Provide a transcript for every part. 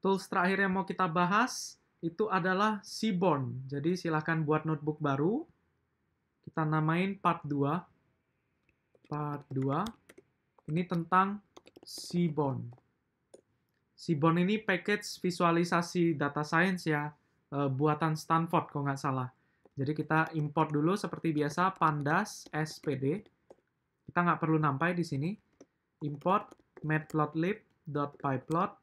Tools terakhir yang mau kita bahas itu adalah Seaborn. Jadi silahkan buat notebook baru. Kita namain part 2. Part 2. Ini tentang Seaborn. Seaborn ini package visualisasi data science ya, eh, buatan Stanford kalau nggak salah. Jadi kita import dulu seperti biasa pandas spd. Kita nggak perlu nampai di sini. Import matplotlib.pyplot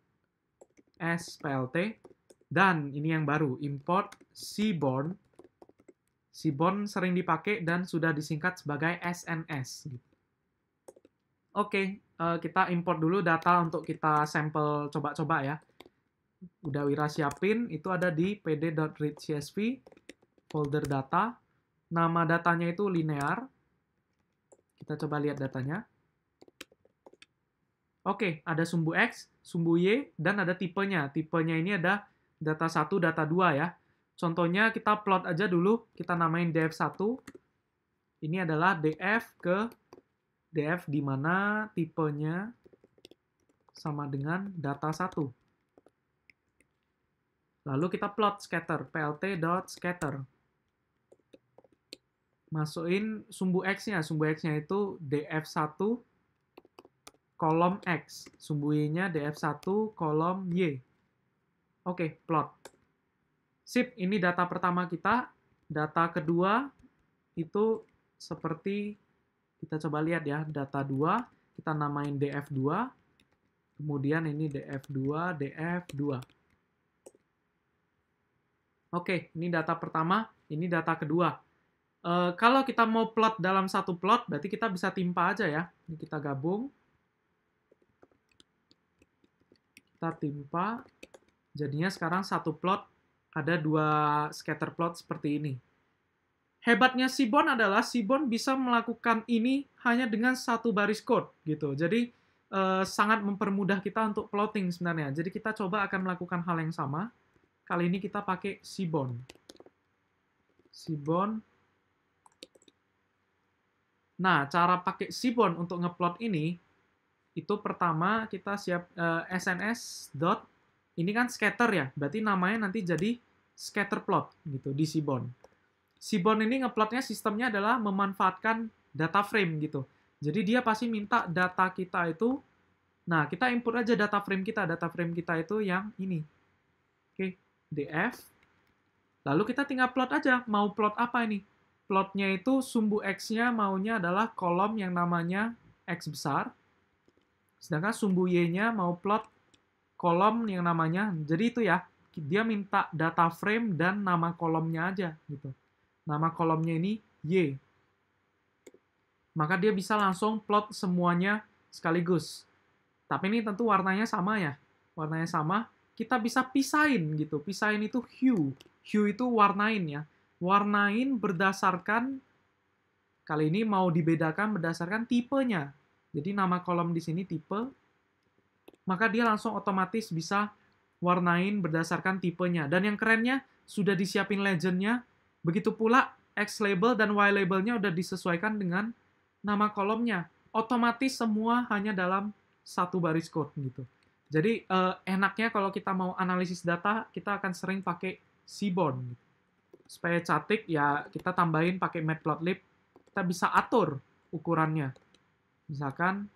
SPLT dan ini yang baru import seaborn seaborn sering dipakai dan sudah disingkat sebagai SNS Oke, okay, eh, kita import dulu data untuk kita sampel coba-coba ya. Udah Wira siapin, itu ada di pd.readcsv folder data. Nama datanya itu linear. Kita coba lihat datanya. Oke, okay, ada sumbu X, sumbu y dan ada tipenya. Tipenya ini ada data 1, data 2 ya. Contohnya kita plot aja dulu, kita namain df1. Ini adalah df ke df di mana tipenya sama dengan data 1. Lalu kita plot scatter, plt.scatter. Masukin sumbu x-nya, sumbu x-nya itu df1 kolom X. Sumbu Y-nya DF1, kolom Y. Oke, plot. Sip, ini data pertama kita. Data kedua itu seperti kita coba lihat ya, data 2 kita namain DF2. Kemudian ini DF2, DF2. Oke, ini data pertama, ini data kedua. E, kalau kita mau plot dalam satu plot, berarti kita bisa timpa aja ya. Ini kita gabung, kita timpa jadinya sekarang satu plot ada dua scatter plot seperti ini hebatnya Sibon adalah Sibon bisa melakukan ini hanya dengan satu baris code gitu jadi eh, sangat mempermudah kita untuk plotting sebenarnya jadi kita coba akan melakukan hal yang sama kali ini kita pakai Sibon Sibon nah cara pakai Sibon untuk ngeplot ini itu pertama kita siap uh, eh, SNS dot ini kan scatter ya, berarti namanya nanti jadi scatter plot gitu di Sibon Seaborn ini ngeplotnya sistemnya adalah memanfaatkan data frame gitu. Jadi dia pasti minta data kita itu, nah kita input aja data frame kita, data frame kita itu yang ini. Oke, okay. df. Lalu kita tinggal plot aja, mau plot apa ini? Plotnya itu sumbu x-nya maunya adalah kolom yang namanya x besar, Sedangkan sumbu Y-nya mau plot kolom yang namanya, jadi itu ya, dia minta data frame dan nama kolomnya aja gitu. Nama kolomnya ini Y. Maka dia bisa langsung plot semuanya sekaligus. Tapi ini tentu warnanya sama ya. Warnanya sama, kita bisa pisahin gitu. Pisahin itu hue. Hue itu warnain ya. Warnain berdasarkan kali ini mau dibedakan berdasarkan tipenya. Jadi nama kolom di sini tipe, maka dia langsung otomatis bisa warnain berdasarkan tipenya. Dan yang kerennya, sudah disiapin legendnya, begitu pula X label dan Y labelnya udah disesuaikan dengan nama kolomnya. Otomatis semua hanya dalam satu baris code gitu. Jadi eh, enaknya kalau kita mau analisis data, kita akan sering pakai Seaborn. Gitu. Supaya cantik ya kita tambahin pakai matplotlib, kita bisa atur ukurannya. Misalkan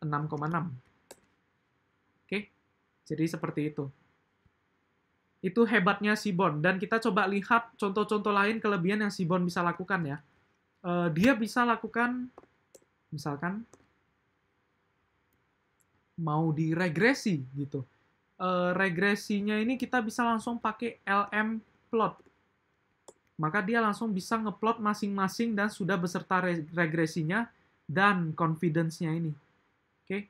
6,6. Oke, jadi seperti itu. Itu hebatnya si Sibon. Dan kita coba lihat contoh-contoh lain kelebihan yang si Sibon bisa lakukan ya. Eh, dia bisa lakukan, misalkan, mau diregresi gitu. Eh, regresinya ini kita bisa langsung pakai LM plot maka dia langsung bisa ngeplot masing-masing dan sudah beserta regresinya dan confidence-nya ini. Oke. Okay?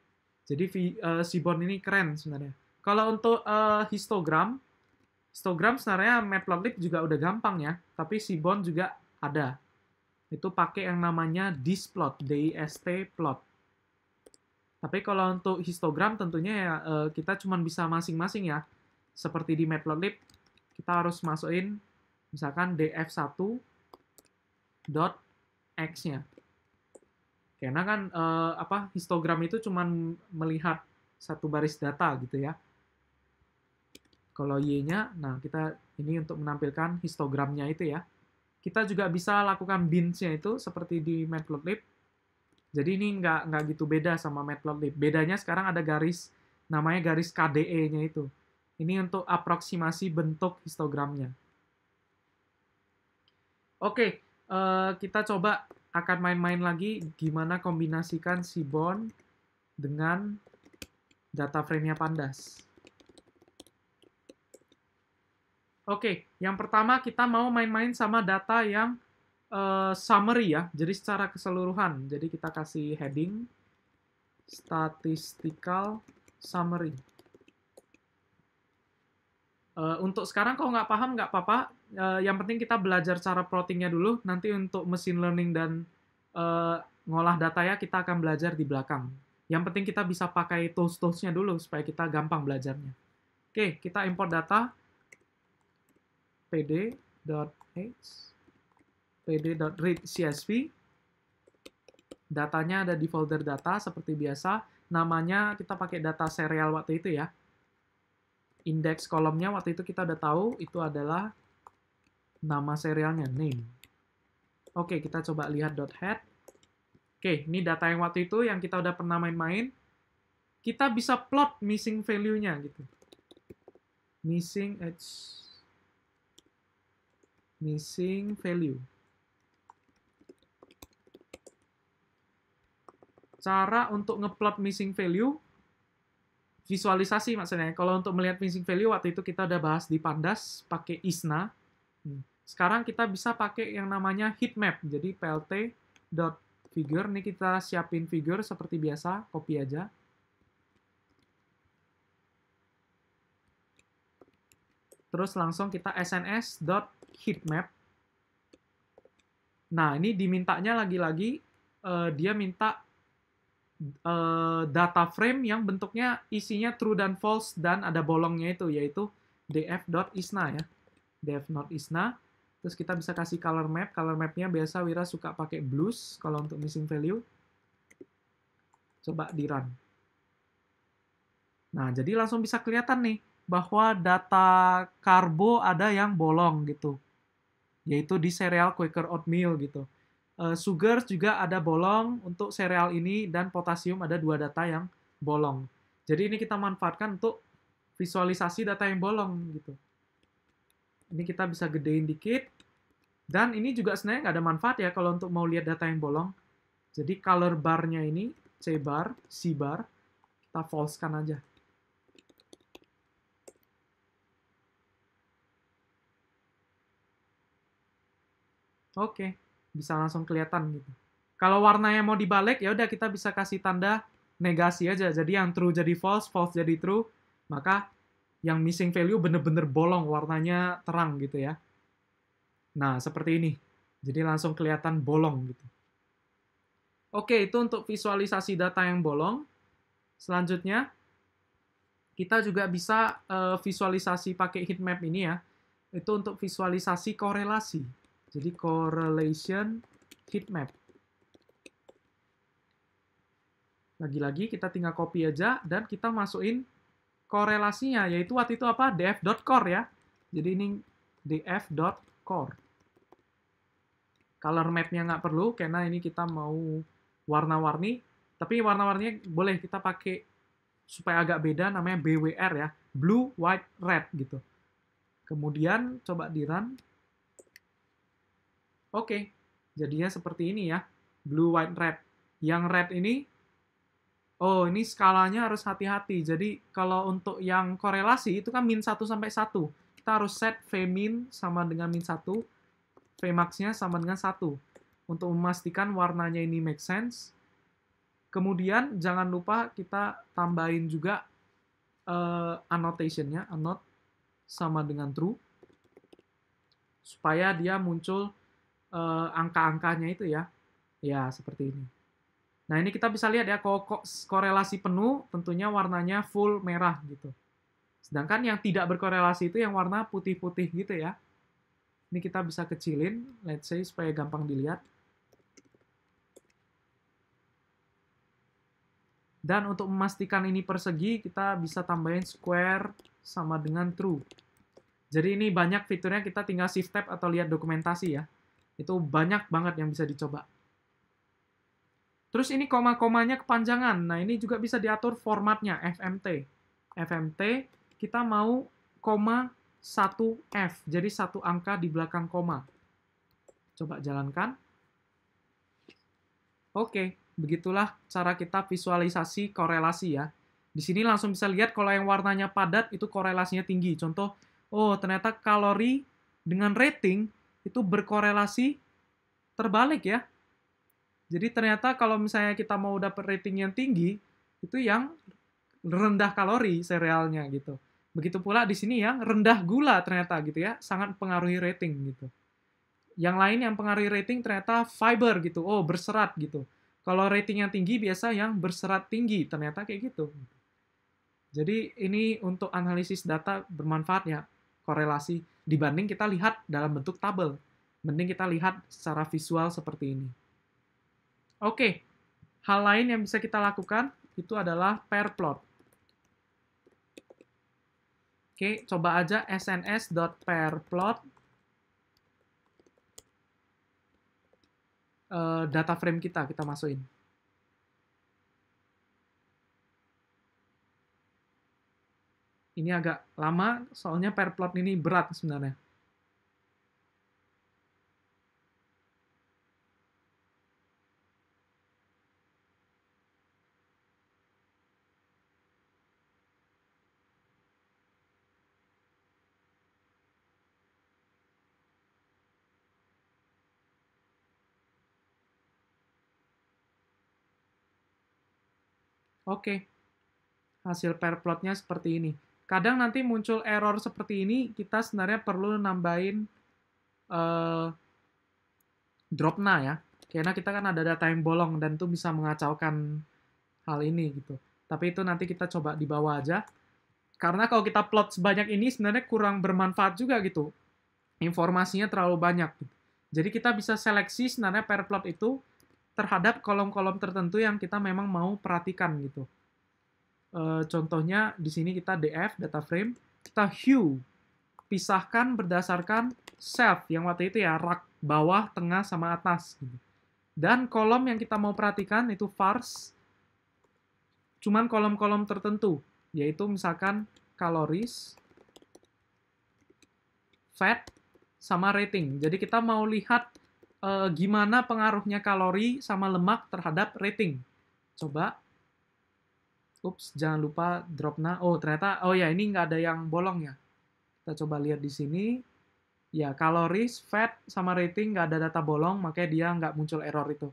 Jadi uh, eh, Seaborn ini keren sebenarnya. Kalau untuk uh, histogram, histogram sebenarnya Matplotlib juga udah gampang ya, tapi Seaborn juga ada. Itu pakai yang namanya displot, D I S T plot. Tapi kalau untuk histogram tentunya ya uh, kita cuma bisa masing-masing ya. Seperti di Matplotlib, kita harus masukin misalkan df1 dot x karena kan uh, apa histogram itu cuman melihat satu baris data gitu ya. Kalau Y-nya, nah kita ini untuk menampilkan histogramnya itu ya. Kita juga bisa lakukan binsnya itu seperti di matplotlib. Jadi ini nggak nggak gitu beda sama matplotlib. Bedanya sekarang ada garis namanya garis KDE-nya itu. Ini untuk aproksimasi bentuk histogramnya. Oke, eh, kita coba akan main-main lagi gimana kombinasikan si Bond dengan data frame-nya Pandas. Oke, yang pertama kita mau main-main sama data yang uh, summary ya, jadi secara keseluruhan. Jadi kita kasih heading statistical summary. Uh, untuk sekarang kalau nggak paham nggak apa-apa, uh, yang penting kita belajar cara plottingnya dulu. Nanti untuk machine learning dan uh, ngolah data ya kita akan belajar di belakang. Yang penting kita bisa pakai tools-toolsnya dulu supaya kita gampang belajarnya. Oke, kita import data pd.h read csv datanya ada di folder data seperti biasa namanya kita pakai data serial waktu itu ya indeks kolomnya waktu itu kita udah tahu itu adalah nama serialnya, name. Oke, kita coba lihat dot .head. Oke, ini data yang waktu itu yang kita udah pernah main-main. Kita bisa plot missing value-nya gitu. Missing edge. Missing value. Cara untuk ngeplot missing value visualisasi maksudnya. Kalau untuk melihat missing value waktu itu kita udah bahas di Pandas pakai ISNA. Hmm. Sekarang kita bisa pakai yang namanya heat map. Jadi plt dot figure ini kita siapin figure seperti biasa, copy aja. Terus langsung kita sns dot heat map Nah, ini dimintanya lagi-lagi, uh, dia minta uh, data frame yang bentuknya isinya true dan false dan ada bolongnya itu yaitu df.isna ya df.isna Terus kita bisa kasih color map. Color mapnya biasa Wira suka pakai blues kalau untuk missing value. Coba di run. Nah, jadi langsung bisa kelihatan nih bahwa data karbo ada yang bolong gitu. Yaitu di serial Quaker Oatmeal gitu. Uh, sugar juga ada bolong untuk serial ini dan potasium ada dua data yang bolong. Jadi ini kita manfaatkan untuk visualisasi data yang bolong gitu. Ini kita bisa gedein dikit. Dan ini juga sebenarnya nggak ada manfaat ya kalau untuk mau lihat data yang bolong. Jadi color bar-nya ini, C bar, C bar, kita false-kan aja. Oke, bisa langsung kelihatan gitu. Kalau warnanya mau dibalik, ya udah kita bisa kasih tanda negasi aja. Jadi yang true jadi false, false jadi true, maka yang missing value bener-bener bolong warnanya terang gitu ya. Nah, seperti ini. Jadi langsung kelihatan bolong gitu. Oke, itu untuk visualisasi data yang bolong. Selanjutnya, kita juga bisa uh, visualisasi pakai heatmap ini ya. Itu untuk visualisasi korelasi. Jadi correlation heatmap. Lagi-lagi kita tinggal copy aja dan kita masukin korelasinya, yaitu waktu itu apa? df.core ya. Jadi ini df.core. Color map-nya nggak perlu, karena ini kita mau warna-warni. Tapi warna-warninya boleh kita pakai supaya agak beda, namanya BWR ya. Blue, white, red gitu. Kemudian coba di run. Oke, jadinya seperti ini ya. Blue, white, red. Yang red ini oh ini skalanya harus hati-hati. Jadi kalau untuk yang korelasi itu kan min 1 sampai 1. Kita harus set V min sama dengan min 1, V max sama dengan 1. Untuk memastikan warnanya ini make sense. Kemudian jangan lupa kita tambahin juga uh, annotation-nya, annot sama dengan true supaya dia muncul uh, angka-angkanya itu ya. Ya, seperti ini. Nah, ini kita bisa lihat ya korelasi penuh tentunya warnanya full merah gitu. Sedangkan yang tidak berkorelasi itu yang warna putih-putih gitu ya. Ini kita bisa kecilin, let's say supaya gampang dilihat. Dan untuk memastikan ini persegi, kita bisa tambahin square sama dengan true. Jadi ini banyak fiturnya, kita tinggal shift tab atau lihat dokumentasi ya. Itu banyak banget yang bisa dicoba. Terus ini koma-komanya kepanjangan. Nah, ini juga bisa diatur formatnya, FMT. FMT, kita mau koma 1F. Jadi satu angka di belakang koma. Coba jalankan. Oke, begitulah cara kita visualisasi korelasi ya. Di sini langsung bisa lihat kalau yang warnanya padat itu korelasinya tinggi. Contoh, oh ternyata kalori dengan rating itu berkorelasi terbalik ya. Jadi ternyata kalau misalnya kita mau dapat rating yang tinggi, itu yang rendah kalori serealnya gitu. Begitu pula di sini yang rendah gula ternyata gitu ya, sangat pengaruhi rating gitu. Yang lain yang pengaruhi rating ternyata fiber gitu, oh berserat gitu. Kalau rating yang tinggi biasa yang berserat tinggi, ternyata kayak gitu. Jadi ini untuk analisis data bermanfaat ya, korelasi dibanding kita lihat dalam bentuk tabel. Mending kita lihat secara visual seperti ini. Oke, hal lain yang bisa kita lakukan itu adalah pair plot. Oke, coba aja sns.pairplot uh, eh, data frame kita, kita masukin. Ini agak lama, soalnya pair plot ini berat sebenarnya. Oke, hasil pair plotnya seperti ini. Kadang nanti muncul error seperti ini, kita sebenarnya perlu nambahin uh, eh, dropna ya. Karena kita kan ada data yang bolong dan itu bisa mengacaukan hal ini gitu. Tapi itu nanti kita coba di bawah aja. Karena kalau kita plot sebanyak ini sebenarnya kurang bermanfaat juga gitu. Informasinya terlalu banyak. Gitu. Jadi kita bisa seleksi sebenarnya pair plot itu terhadap kolom-kolom tertentu yang kita memang mau perhatikan gitu. E, contohnya di sini kita df data frame, kita hue pisahkan berdasarkan self yang waktu itu ya rak bawah, tengah sama atas gitu. Dan kolom yang kita mau perhatikan itu vars cuman kolom-kolom tertentu yaitu misalkan kaloris, fat sama rating. Jadi kita mau lihat uh, gimana pengaruhnya kalori sama lemak terhadap rating. Coba. Ups, jangan lupa drop na. Oh, ternyata oh ya ini nggak ada yang bolong ya. Kita coba lihat di sini. Ya, kaloris, fat, sama rating nggak ada data bolong, makanya dia nggak muncul error itu.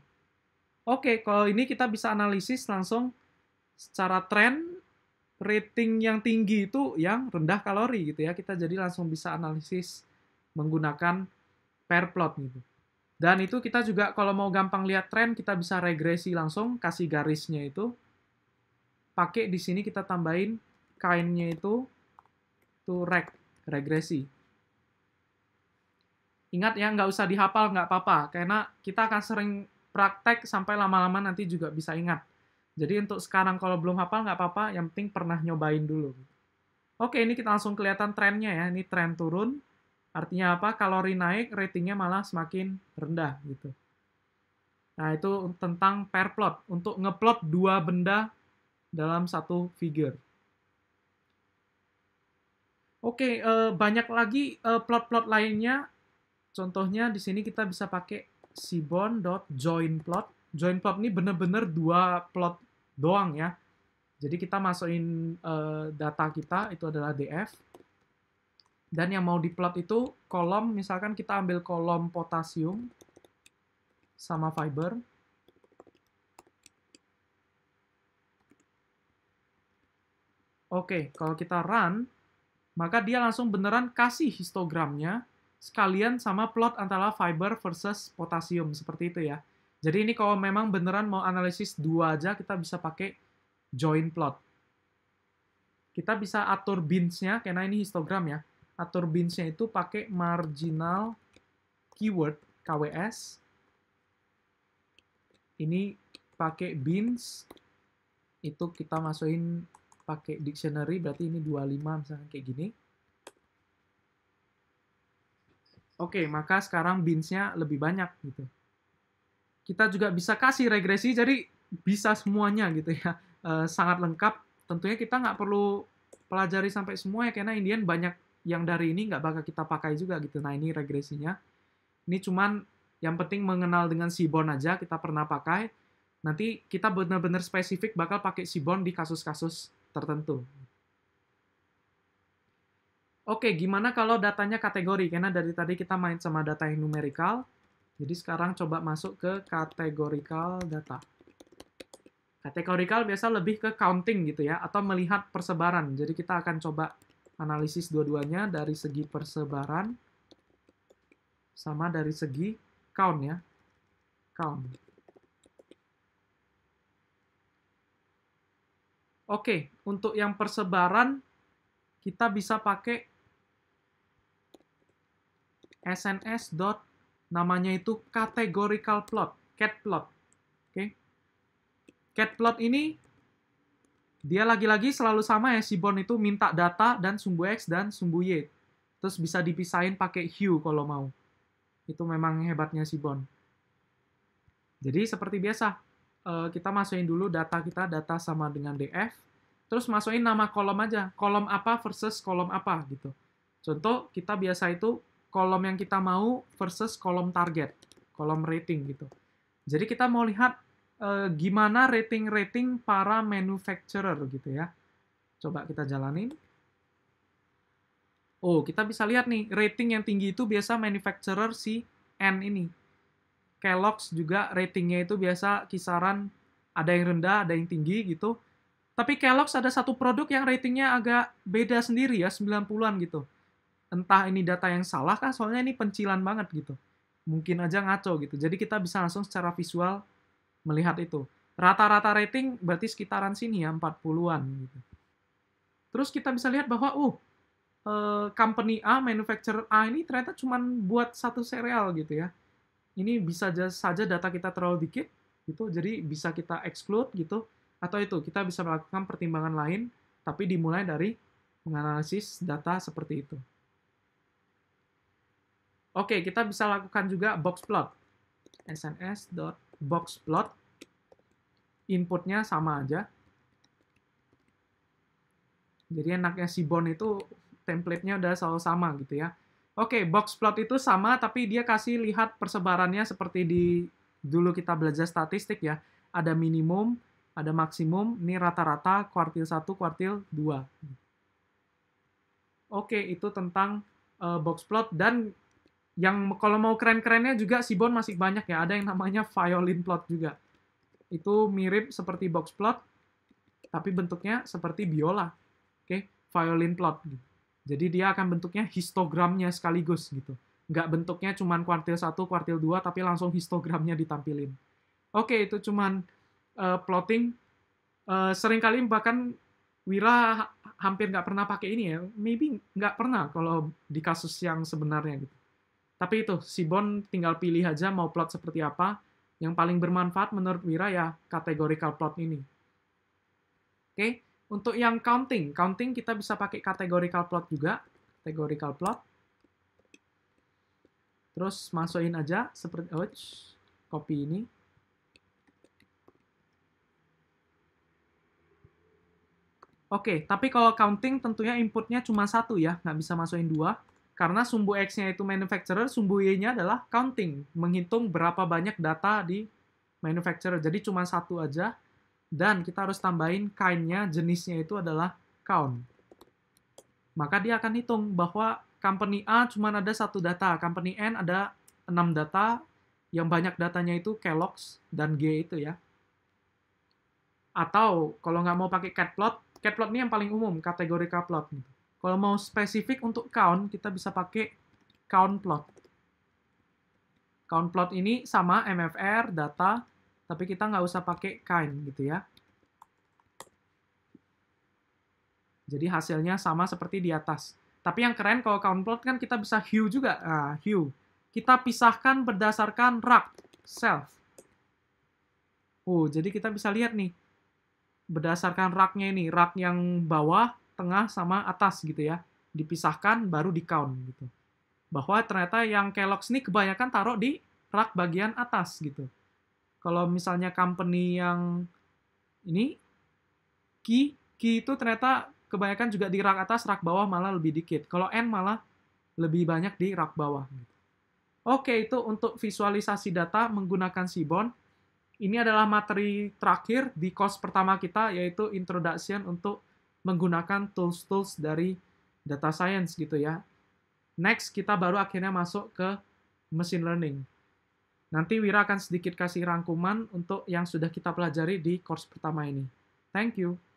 Oke, kalau ini kita bisa analisis langsung secara tren rating yang tinggi itu yang rendah kalori gitu ya. Kita jadi langsung bisa analisis menggunakan pair plot gitu. Dan itu kita juga kalau mau gampang lihat tren, kita bisa regresi langsung, kasih garisnya itu. Pakai di sini kita tambahin kainnya itu, itu reg, regresi. Ingat ya, nggak usah dihafal, nggak apa-apa. Karena kita akan sering praktek sampai lama-lama nanti juga bisa ingat. Jadi untuk sekarang kalau belum hafal nggak apa-apa, yang penting pernah nyobain dulu. Oke, ini kita langsung kelihatan trennya ya. Ini tren turun, Artinya apa? Kalori naik, ratingnya malah semakin rendah gitu. Nah, itu tentang pair plot untuk ngeplot dua benda dalam satu figure. Oke, eh, banyak lagi eh, plot-plot lainnya. Contohnya di sini kita bisa pakai seaborn.joinplot. Joinplot ini benar-benar dua plot doang ya. Jadi kita masukin eh, data kita itu adalah df dan yang mau diplot itu kolom, misalkan kita ambil kolom potasium sama fiber. Oke, kalau kita run, maka dia langsung beneran kasih histogramnya sekalian sama plot antara fiber versus potasium, seperti itu ya. Jadi ini kalau memang beneran mau analisis dua aja, kita bisa pakai join plot. Kita bisa atur binsnya karena ini histogram ya atur binsnya itu pakai marginal keyword KWS. Ini pakai bins itu kita masukin pakai dictionary berarti ini 25 misalnya kayak gini. Oke, maka sekarang binsnya lebih banyak gitu. Kita juga bisa kasih regresi, jadi bisa semuanya gitu ya. E, sangat lengkap. Tentunya kita nggak perlu pelajari sampai semua ya, karena Indian banyak yang dari ini nggak bakal kita pakai juga gitu. Nah ini regresinya. Ini cuman yang penting mengenal dengan Sibon aja kita pernah pakai. Nanti kita benar-benar spesifik bakal pakai Sibon di kasus-kasus tertentu. Oke, gimana kalau datanya kategori? Karena dari tadi kita main sama data yang numerical. Jadi sekarang coba masuk ke kategorikal data. Kategorikal biasa lebih ke counting gitu ya, atau melihat persebaran. Jadi kita akan coba analisis dua-duanya dari segi persebaran sama dari segi count ya. Count. Oke, untuk yang persebaran kita bisa pakai SNS dot namanya itu categorical plot, cat plot. Oke. Cat plot ini dia lagi-lagi selalu sama ya si Bon itu minta data dan sumbu X dan sumbu Y. Terus bisa dipisahin pakai hue kalau mau. Itu memang hebatnya si Bon. Jadi seperti biasa, eh, kita masukin dulu data kita, data sama dengan DF. Terus masukin nama kolom aja, kolom apa versus kolom apa gitu. Contoh, kita biasa itu kolom yang kita mau versus kolom target, kolom rating gitu. Jadi kita mau lihat Eh, gimana rating-rating para manufacturer gitu ya. Coba kita jalanin. Oh, kita bisa lihat nih, rating yang tinggi itu biasa manufacturer si N ini. Kellogg's juga ratingnya itu biasa kisaran ada yang rendah, ada yang tinggi gitu. Tapi Kellogg's ada satu produk yang ratingnya agak beda sendiri ya, 90-an gitu. Entah ini data yang salah kah, soalnya ini pencilan banget gitu. Mungkin aja ngaco gitu. Jadi kita bisa langsung secara visual melihat itu. Rata-rata rating berarti sekitaran sini ya, 40-an gitu. Terus kita bisa lihat bahwa, uh, eh, company A, manufacturer A ini ternyata cuma buat satu serial gitu ya. Ini bisa saja data kita terlalu dikit, gitu, jadi bisa kita exclude gitu, atau itu, kita bisa melakukan pertimbangan lain, tapi dimulai dari menganalisis data seperti itu. Oke, kita bisa lakukan juga box plot. sns.boxplot inputnya sama aja. Jadi enaknya si Bon itu template-nya udah selalu sama gitu ya. Oke, okay, box plot itu sama tapi dia kasih lihat persebarannya seperti di dulu kita belajar statistik ya. Ada minimum, ada maksimum, ini rata-rata kuartil 1, kuartil 2. Oke, itu tentang uh, box plot dan yang kalau mau keren-kerennya juga si Bon masih banyak ya. Ada yang namanya violin plot juga itu mirip seperti box plot, tapi bentuknya seperti biola, oke, okay? violin plot. Gitu. Jadi dia akan bentuknya histogramnya sekaligus gitu. Nggak bentuknya cuma kuartil 1, kuartil 2, tapi langsung histogramnya ditampilin. Oke, okay, itu cuma uh, eh, plotting. Uh, seringkali bahkan Wira hampir nggak pernah pakai ini ya. Maybe nggak pernah kalau di kasus yang sebenarnya gitu. Tapi itu, si Bon tinggal pilih aja mau plot seperti apa. Yang paling bermanfaat menurut Wira ya categorical plot ini. Oke, okay? untuk yang counting, counting kita bisa pakai categorical plot juga, categorical plot. Terus masukin aja seperti oh, copy ini. Oke, okay, tapi kalau counting tentunya inputnya cuma satu ya, nggak bisa masukin dua. Karena sumbu X-nya itu manufacturer, sumbu Y-nya adalah counting, menghitung berapa banyak data di manufacturer. Jadi cuma satu aja, dan kita harus tambahin kind-nya, jenisnya itu adalah count. Maka dia akan hitung bahwa company A cuma ada satu data, company N ada enam data, yang banyak datanya itu Kellogg's dan G itu ya. Atau kalau nggak mau pakai catplot, catplot ini yang paling umum, kategori catplot. Gitu. Kalau mau spesifik untuk count, kita bisa pakai count plot. Count plot ini sama MFR, data, tapi kita nggak usah pakai kind gitu ya. Jadi hasilnya sama seperti di atas. Tapi yang keren kalau count plot kan kita bisa hue juga. Nah, hue. Kita pisahkan berdasarkan rak, self. Oh, jadi kita bisa lihat nih. Berdasarkan raknya ini, rak yang bawah tengah sama atas gitu ya. Dipisahkan baru di count gitu. Bahwa ternyata yang Kellogg's ini kebanyakan taruh di rak bagian atas gitu. Kalau misalnya company yang ini Ki, Ki itu ternyata kebanyakan juga di rak atas, rak bawah malah lebih dikit. Kalau N malah lebih banyak di rak bawah gitu. Oke, itu untuk visualisasi data menggunakan Seaborn. Ini adalah materi terakhir di course pertama kita, yaitu introduction untuk menggunakan tools-tools dari data science gitu ya. Next, kita baru akhirnya masuk ke machine learning. Nanti Wira akan sedikit kasih rangkuman untuk yang sudah kita pelajari di course pertama ini. Thank you.